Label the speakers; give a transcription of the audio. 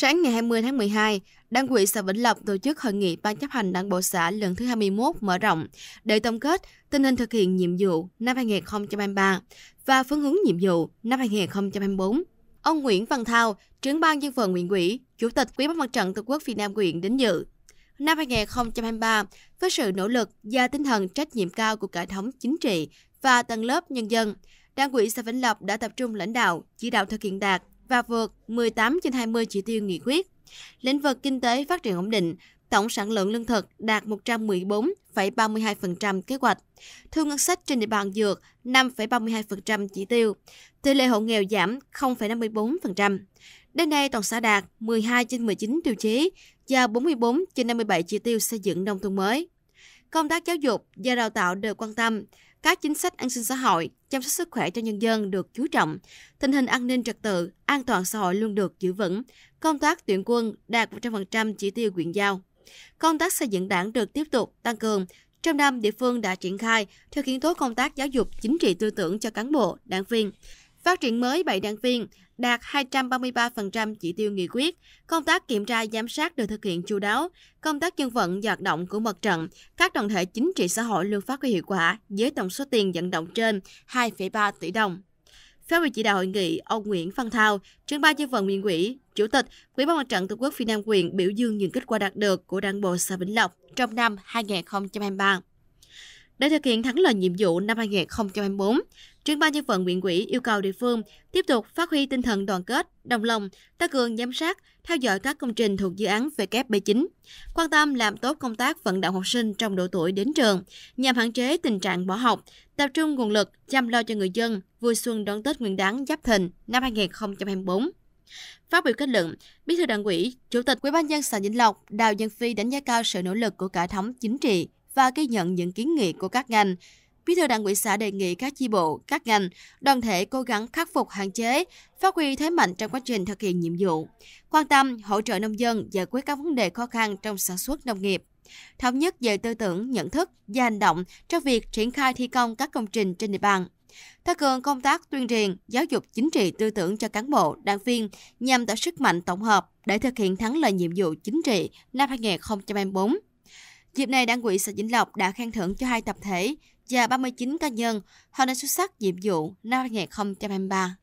Speaker 1: Sáng ngày 20 tháng 12, Đảng ủy xã Vĩnh Lộc tổ chức hội nghị Ban chấp hành Đảng bộ xã lần thứ 21 mở rộng để tổng kết tình hình thực hiện nhiệm vụ năm 2023 và phương hướng nhiệm vụ năm 2024. Ông Nguyễn Văn Thao, trưởng ban dân vận huyện ủy, chủ tịch Quỹ ban mặt trận Tổ quốc Việt Nam huyện đến dự. Năm 2023, với sự nỗ lực và tinh thần trách nhiệm cao của cả thống chính trị và tầng lớp nhân dân, Đảng ủy xã Vĩnh Lộc đã tập trung lãnh đạo, chỉ đạo thực hiện đạt và vượt 18 trên 20 chỉ tiêu nghị quyết. Lĩnh vực kinh tế phát triển ổn định, tổng sản lượng lương thực đạt 114,32% kế hoạch, thu ngân sách trên địa bàn dược 5,32% chỉ tiêu, tỷ lệ hộ nghèo giảm 0,54%. Đến nay, toàn xã đạt 12 trên 19 tiêu chí và 44 trên 57 chỉ tiêu xây dựng nông thôn mới. Công tác giáo dục và đào tạo được quan tâm, các chính sách an sinh xã hội, chăm sóc sức khỏe cho nhân dân được chú trọng, tình hình an ninh trật tự, an toàn xã hội luôn được giữ vững, công tác tuyển quân đạt 100% chỉ tiêu quyện giao. Công tác xây dựng đảng được tiếp tục tăng cường, trong năm địa phương đã triển khai thực hiện tốt công tác giáo dục chính trị tư tưởng cho cán bộ, đảng viên, Phát triển mới 7 đảng viên, đạt 233% chỉ tiêu nghị quyết. Công tác kiểm tra giám sát được thực hiện chú đáo. Công tác dân vận hoạt động của mặt trận, các đoàn thể chính trị xã hội luôn phát huy hiệu quả với tổng số tiền vận động trên 2,3 tỷ đồng. Phát biểu chỉ đạo hội nghị, ông Nguyễn Văn Thao, trưởng ban dân vận huyện ủy, chủ tịch Ủy ban mặt trận Tổ quốc Việt Nam huyện biểu dương những kết quả đạt được của Đảng bộ xã Vĩnh Lộc trong năm 2023 để thực hiện thắng lợi nhiệm vụ năm 2024. Trưởng ban dân vận huyện ủy yêu cầu địa phương tiếp tục phát huy tinh thần đoàn kết, đồng lòng, tăng cường giám sát, theo dõi các công trình thuộc dự án WB9, quan tâm làm tốt công tác vận động học sinh trong độ tuổi đến trường, nhằm hạn chế tình trạng bỏ học, tập trung nguồn lực chăm lo cho người dân vui xuân đón Tết Nguyên đán Giáp Thìn năm 2024. Phát biểu kết luận, Bí thư Đảng ủy, Chủ tịch Ủy ban nhân xã Vĩnh Lộc Đào Dân Phi đánh giá cao sự nỗ lực của cả thống chính trị và ghi nhận những kiến nghị của các ngành, Bí thư Đảng ủy xã đề nghị các chi bộ, các ngành, đoàn thể cố gắng khắc phục hạn chế, phát huy thế mạnh trong quá trình thực hiện nhiệm vụ, quan tâm hỗ trợ nông dân giải quyết các vấn đề khó khăn trong sản xuất nông nghiệp thống nhất về tư tưởng, nhận thức và hành động trong việc triển khai thi công các công trình trên địa bàn. Tăng cường công tác tuyên truyền, giáo dục chính trị tư tưởng cho cán bộ, đảng viên nhằm tạo sức mạnh tổng hợp để thực hiện thắng lợi nhiệm vụ chính trị năm 2024 Dịp này, Đảng ủy xã Vĩnh Lộc đã khen thưởng cho hai tập thể và 39 cá nhân hoàn thành xuất sắc nhiệm vụ năm 2023.